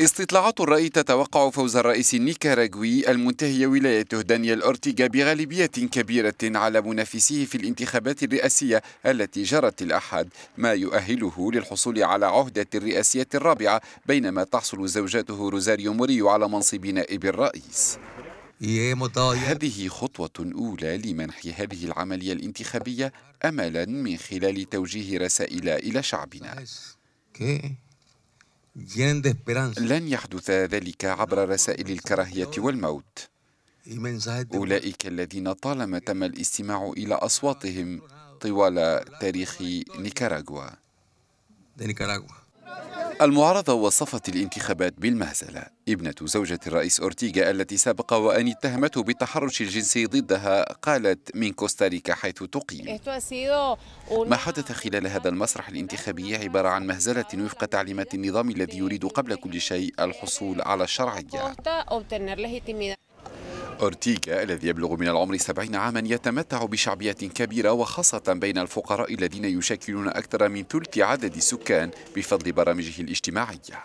استطلاعات الرأي تتوقع فوز الرئيس النيكاراغوي المنتهي ولايته دانيال أورتيغا بغالبية كبيرة على منافسيه في الانتخابات الرئاسية التي جرت الأحد ما يؤهله للحصول على عهدة الرئاسية الرابعة بينما تحصل زوجته روزاريو موريو على منصب نائب الرئيس هذه خطوة أولى لمنح هذه العملية الانتخابية أملا من خلال توجيه رسائل إلى شعبنا لن يحدث ذلك عبر رسائل الكراهية والموت أولئك الذين طالما تم الاستماع إلى أصواتهم طوال تاريخ نيكاراغوا المعارضة وصفت الانتخابات بالمهزلة ابنة زوجة الرئيس أورتيغا التي سبق وأن اتهمته بالتحرش الجنسي ضدها قالت من كوستاريكا حيث تقيم ما حدث خلال هذا المسرح الانتخابي عبارة عن مهزلة وفق تعليمات النظام الذي يريد قبل كل شيء الحصول على الشرعية أورتيغا الذي يبلغ من العمر 70 عاما يتمتع بشعبية كبيرة وخاصة بين الفقراء الذين يشكلون أكثر من ثلث عدد السكان بفضل برامجه الاجتماعية